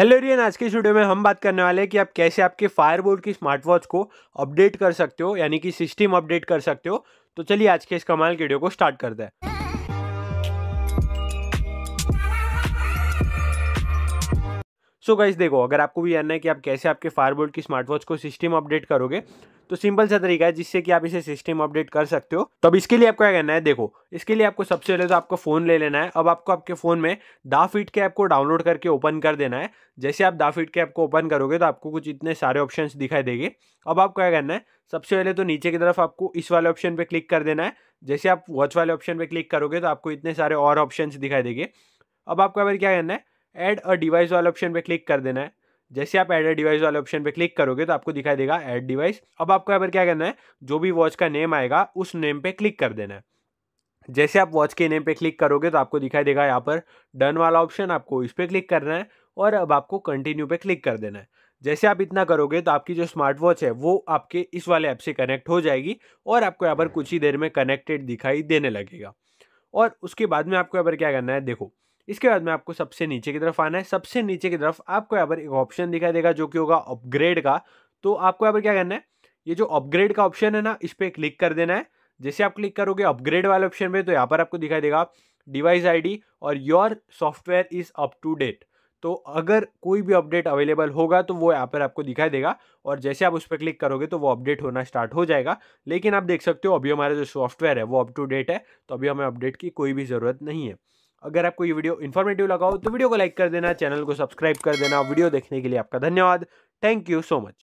hello rayon आज के studio में हम बात करने वाले हैं कि आप कैसे आपके फायरबोर्ड की स्मार्ट वॉच को अपडेट कर सकते हो यानी कि सिस्टम अपडेट कर सकते हो तो चलिए आज के इस कमाल वीडियो को स्टार्ट करते हैं सो so गाइज देखो अगर आपको भी जानना है कि आप कैसे आपके फायरबोल्ट की स्मार्ट वॉच को सिस्टम अपडेट करोगे तो सिंपल सा तरीका है जिससे कि आप इसे सिस्टम अपडेट कर सकते हो तो अब इसके लिए आपको क्या करना है देखो इसके लिए आपको सबसे पहले तो आपको फ़ोन ले लेना है अब आपको आपके फ़ोन में दा फिट के ऐप को डाउनलोड करके ओपन कर देना है जैसे आप दा फिट के ऐप को ओपन करोगे तो आपको कुछ इतने सारे ऑप्शन दिखाई देंगे अब आपको क्या करना है सबसे पहले तो नीचे की तरफ आपको इस वाले ऑप्शन पर क्लिक कर देना है जैसे आप वॉच वाले ऑप्शन पर क्लिक करोगे तो आपको इतने सारे और ऑप्शन दिखाई देंगे अब आपको अगर क्या करना है ऐड अ डिवाइस वाले ऑप्शन पे क्लिक कर देना है जैसे आप एड डिवाइस वाले ऑप्शन पे क्लिक करोगे तो आपको दिखाई देगा एड डिवाइस अब आपको यहाँ पर क्या करना है जो भी वॉच का नेम आएगा उस नेम पे क्लिक कर देना है जैसे आप वॉच के नेम पे क्लिक करोगे तो आपको दिखाई देगा यहाँ पर डन वाला ऑप्शन आपको इस पर क्लिक करना है और अब आपको कंटिन्यू पे क्लिक कर देना है जैसे आप इतना करोगे तो आपकी जो स्मार्ट वॉच है वो आपके इस वाले ऐप से कनेक्ट हो जाएगी और आपको यहाँ पर कुछ ही देर में कनेक्टेड दिखाई देने लगेगा और उसके बाद में आपको यहाँ पर क्या करना है देखो इसके बाद में आपको सबसे नीचे की तरफ आना है सबसे नीचे की तरफ आपको यहाँ पर एक ऑप्शन दिखाई देगा जो कि होगा अपग्रेड का तो आपको यहाँ पर क्या करना है ये जो अपग्रेड का ऑप्शन है ना इस पर क्लिक कर देना है जैसे आप क्लिक करोगे अपग्रेड वाले ऑप्शन पे तो यहाँ पर आपको दिखाई देगा डिवाइस आईडी और your software is up to date तो अगर कोई भी अपडेट अवेलेबल होगा तो वो यहाँ पर आपको दिखाई देगा और जैसे आप उस पर क्लिक करोगे तो वो अपडेट होना स्टार्ट हो जाएगा लेकिन आप देख सकते हो अभी हमारा जो सॉफ्टवेयर है वो अप टू डेट है तो अभी हमें अपडेट की कोई भी ज़रूरत नहीं है अगर आपको ये वीडियो इन्फॉर्मेटिव लगा हो तो वीडियो को लाइक कर देना चैनल को सब्सक्राइब कर देना वीडियो देखने के लिए आपका धन्यवाद थैंक यू सो मच